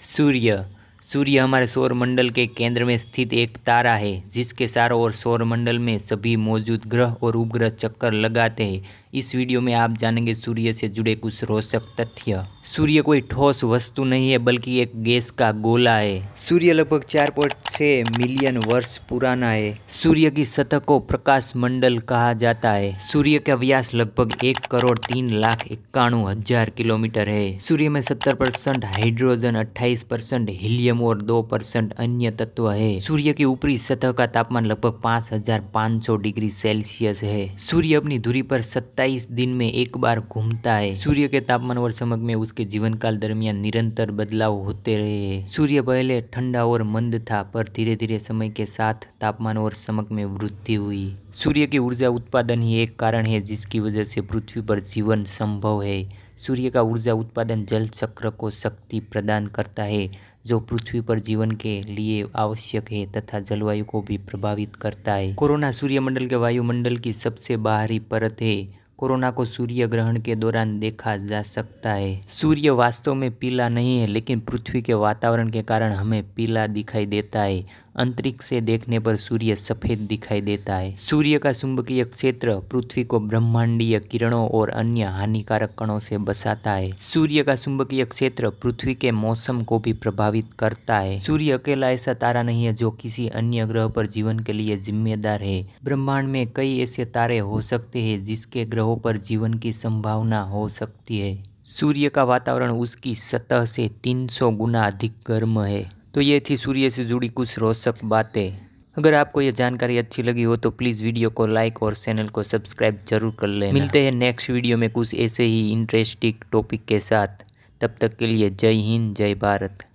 Surya. सूर्य हमारे सौरमंडल के केंद्र में स्थित एक तारा है जिसके चारों ओर सौरमंडल में सभी मौजूद ग्रह और उपग्रह चक्कर लगाते हैं इस वीडियो में आप जानेंगे सूर्य से जुड़े कुछ रोचक तथ्य सूर्य कोई ठोस वस्तु नहीं है बल्कि एक गैस का गोला है सूर्य लगभग चार पॉइंट छह मिलियन वर्ष पुराना है सूर्य की सतह को प्रकाश मंडल कहा जाता है सूर्य का व्यास लगभग एक करोड़ तीन लाख इक्यानु हजार किलोमीटर है सूर्य में सत्तर परसेंट हाइड्रोजन अट्ठाईस परसेंट हीलियम और दो परसेंट अन्य तत्व है सूर्य की ऊपरी सतह का तापमान लगभग पाँच हजार पाँच सौ डिग्री सेल्सियस है सूर्य अपनी धुरी पर सत्ताईस दिन में एक बार घूमता है सूर्य के तापमान और समक में उसके जीवन काल दरमियान निरंतर बदलाव होते रहे सूर्य पहले ठंडा और मंद था पर धीरे धीरे समय के साथ तापमान और समक में वृद्धि हुई सूर्य की ऊर्जा उत्पादन ही एक कारण है जिसकी वजह से पृथ्वी पर जीवन संभव है सूर्य का ऊर्जा उत्पादन जल चक्र को शक्ति प्रदान करता है जो पृथ्वी पर जीवन के लिए आवश्यक है तथा जलवायु को भी प्रभावित करता है कोरोना सूर्यमंडल के वायुमंडल की सबसे बाहरी परत है कोरोना को सूर्य ग्रहण के दौरान देखा जा सकता है सूर्य वास्तव में पीला नहीं है लेकिन पृथ्वी के वातावरण के कारण हमें पीला दिखाई देता है अंतरिक्ष से देखने पर सूर्य सफेद दिखाई देता है सूर्य का चुंबकीय क्षेत्र पृथ्वी को ब्रह्मांडीय किरणों और अन्य हानिकारक कणों से बसाता है सूर्य का चुंबकीय क्षेत्र पृथ्वी के मौसम को भी प्रभावित करता है सूर्य अकेला ऐसा तारा नहीं है जो किसी अन्य ग्रह पर जीवन के लिए जिम्मेदार है ब्रह्मांड में कई ऐसे तारे हो सकते हैं जिसके ग्रह ग्रहों पर जीवन की संभावना हो सकती है सूर्य का वातावरण उसकी सतह से 300 गुना अधिक गर्म है तो ये थी सूर्य से जुड़ी कुछ रोचक बातें अगर आपको यह जानकारी अच्छी लगी हो तो प्लीज़ वीडियो को लाइक और चैनल को सब्सक्राइब जरूर कर लें मिलते हैं नेक्स्ट वीडियो में कुछ ऐसे ही इंटरेस्टिंग टॉपिक के साथ तब तक के लिए जय हिंद जय भारत